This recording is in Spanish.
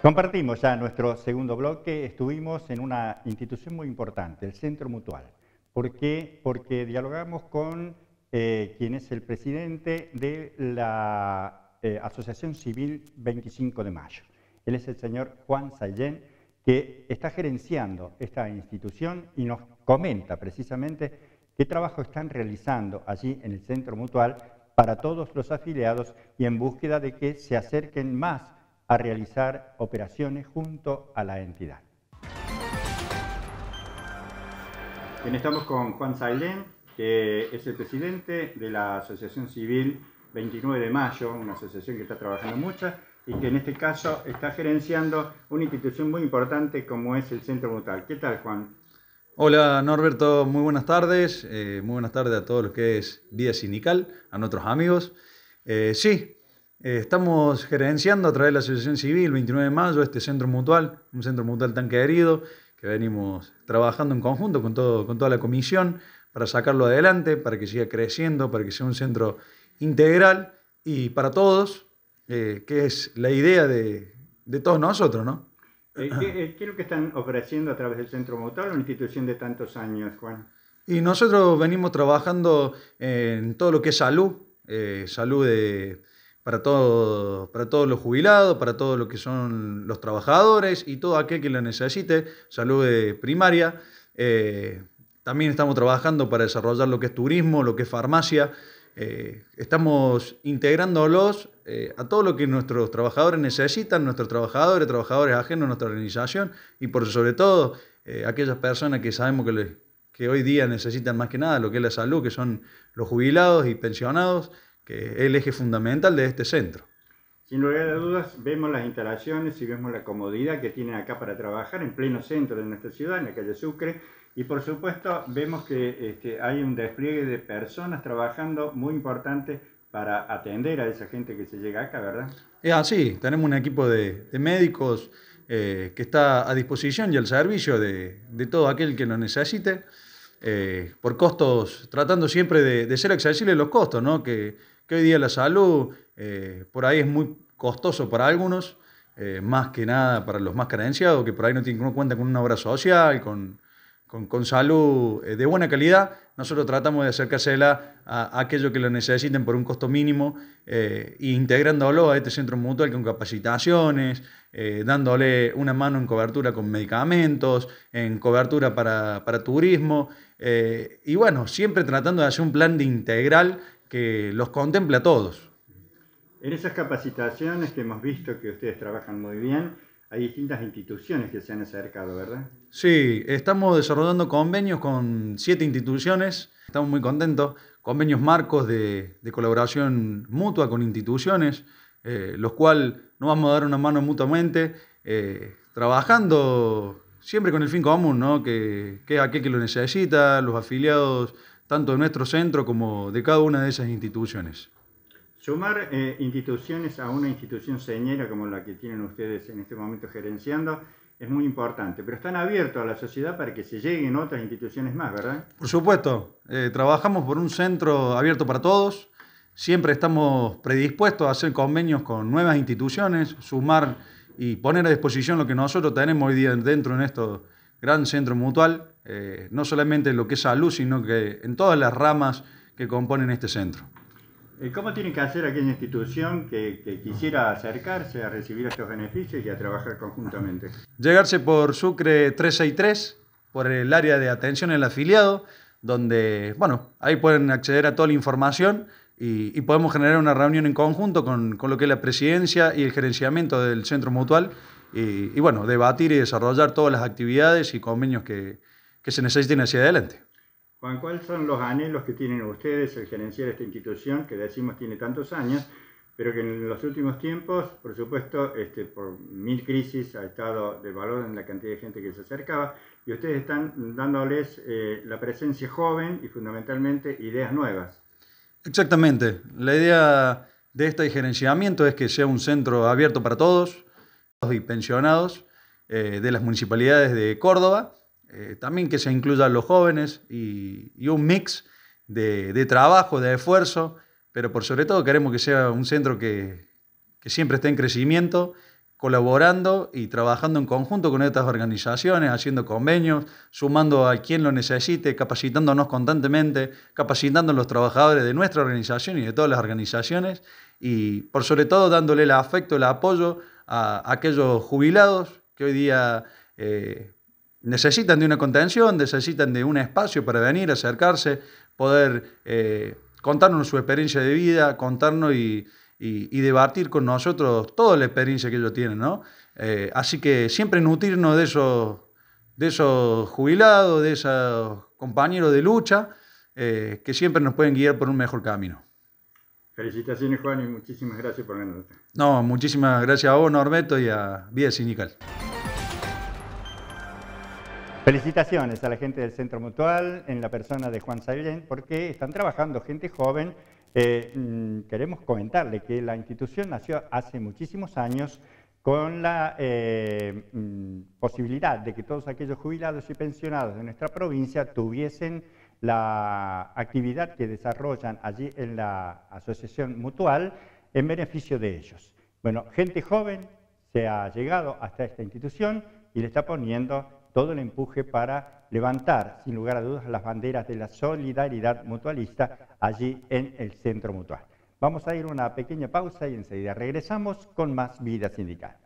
Compartimos ya nuestro segundo bloque. Estuvimos en una institución muy importante, el Centro Mutual. ¿Por qué? Porque dialogamos con eh, quien es el presidente de la eh, Asociación Civil 25 de Mayo. Él es el señor Juan Sayén, que está gerenciando esta institución y nos comenta precisamente qué trabajo están realizando allí en el Centro Mutual para todos los afiliados y en búsqueda de que se acerquen más a realizar operaciones junto a la entidad. Bien, estamos con Juan Sailén, que es el presidente de la Asociación Civil 29 de Mayo, una asociación que está trabajando mucho y que en este caso está gerenciando una institución muy importante como es el Centro Mutual. ¿Qué tal, Juan? Hola Norberto, muy buenas tardes, eh, muy buenas tardes a todos los que es Vía Sindical, a nuestros amigos. Eh, sí, eh, estamos gerenciando a través de la Asociación Civil 29 de Mayo este centro mutual, un centro mutual tan querido, que venimos trabajando en conjunto con, todo, con toda la comisión para sacarlo adelante, para que siga creciendo, para que sea un centro integral y para todos, eh, que es la idea de, todos nosotros, ¿no? Eh, ¿Qué, es lo que están ofreciendo a través del Centro Mutual, una institución de tantos años, Juan? Y nosotros venimos trabajando en todo lo que es salud, salud de, para, todos los jubilados, para todos los que son los trabajadores y todo aquel que lo necesite, salud primaria. Eh, también estamos trabajando para desarrollar lo que es turismo, lo que es farmacia. Eh, estamos integrándolos eh, a todo lo que nuestros trabajadores necesitan, nuestros trabajadores, trabajadores ajenos a nuestra organización y por sobre todo aquellas personas que sabemos que hoy día necesitan más que nada lo que es la salud, que son los jubilados y pensionados que es el eje fundamental de este centro. Sin lugar a dudas, vemos las instalaciones y vemos la comodidad que tienen acá para trabajar en pleno centro de nuestra ciudad, en la calle Sucre, y por supuesto vemos que este, hay un despliegue de personas trabajando muy importante para atender a esa gente que se llega acá, ¿verdad? Es así, tenemos un equipo de, médicos eh, que está a disposición y al servicio de, todo aquel que lo necesite, eh, por costos, tratando siempre de, ser accesibles los costos, ¿no? Que que hoy día la salud eh, por ahí es muy costoso para algunos, eh, más que nada para los más carenciados, que por ahí no, tienen, cuenta con una obra social, con, con, salud eh, de buena calidad. Nosotros tratamos de acercársela a, a aquellos que lo necesiten por un costo mínimo, e integrándolo a este centro mutual con capacitaciones, dándole una mano en cobertura con medicamentos, en cobertura para, turismo, y bueno, siempre tratando de hacer un plan de integral que los contempla a todos. En esas capacitaciones que hemos visto que ustedes trabajan muy bien, hay distintas instituciones que se han acercado, ¿verdad? Sí, estamos desarrollando convenios con siete instituciones, estamos muy contentos, convenios marcos de, colaboración mutua con instituciones, eh, los cuales nos vamos a dar una mano mutuamente, eh, trabajando siempre con el fin común, ¿no? que, que aquel que lo necesita, los afiliados tanto de nuestro centro como de cada una de esas instituciones. Sumar eh, instituciones a una institución señera como la que tienen ustedes en este momento gerenciando es muy importante, pero están abiertos a la sociedad para que se lleguen otras instituciones más, ¿verdad? Por supuesto, eh, trabajamos por un centro abierto para todos, siempre estamos predispuestos a hacer convenios con nuevas instituciones, sumar y poner a disposición lo que nosotros tenemos hoy día dentro en esto gran centro mutual, eh, no solamente en lo que es salud, sino que en todas las ramas que componen este centro. Eh, ¿Cómo tiene que hacer aquella institución que, quisiera acercarse a recibir estos beneficios y a trabajar conjuntamente? Llegarse por Sucre 363, por el área de atención al afiliado, donde, bueno, ahí pueden acceder a toda la información y, podemos generar una reunión en conjunto con lo que es la presidencia y el gerenciamiento del centro mutual y, bueno, debatir y desarrollar todas las actividades y convenios que, que se necesiten hacia adelante. Juan, ¿cuáles son los anhelos que tienen ustedes al gerenciar esta institución que decimos tiene tantos años, pero que en los últimos tiempos, por supuesto, este, por mil crisis ha estado de valor en la cantidad de gente que se acercaba, y ustedes están dándoles eh, la presencia joven y fundamentalmente ideas nuevas? Exactamente. La idea de este gerenciamiento es que sea un centro abierto para todos, y pensionados eh, de las municipalidades de Córdoba, eh, también que se incluyan los jóvenes y, un mix de, trabajo, de esfuerzo, pero por sobre todo queremos que sea un centro que, que siempre esté en crecimiento, colaborando y trabajando en conjunto con estas organizaciones, haciendo convenios, sumando a quien lo necesite, capacitándonos constantemente, capacitando a los trabajadores de nuestra organización y de todas las organizaciones y por sobre todo dándole el afecto, el apoyo a aquellos jubilados que hoy día eh, necesitan de una contención, necesitan de un espacio para venir, acercarse, poder eh, contarnos su experiencia de vida, contarnos y, debatir con nosotros toda la experiencia que ellos tienen. Eh, así que siempre nutrirnos de esos, de esos jubilados, de esos compañeros de lucha, que siempre nos pueden guiar por un mejor camino. Felicitaciones, Juan, y muchísimas gracias por la No, muchísimas gracias a vos, Norberto, y a Vía Sindical. Felicitaciones a la gente del Centro Mutual, en la persona de Juan Sailén, porque están trabajando gente joven. Eh, mm, queremos comentarle que la institución nació hace muchísimos años con la eh, mm, posibilidad de que todos aquellos jubilados y pensionados de nuestra provincia tuviesen la actividad que desarrollan allí en la asociación mutual en beneficio de ellos. Bueno, gente joven se ha llegado hasta esta institución y le está poniendo todo el empuje para levantar, sin lugar a dudas, las banderas de la solidaridad mutualista allí en el Centro Mutual. Vamos a ir a una pequeña pausa y enseguida regresamos con más vida sindical.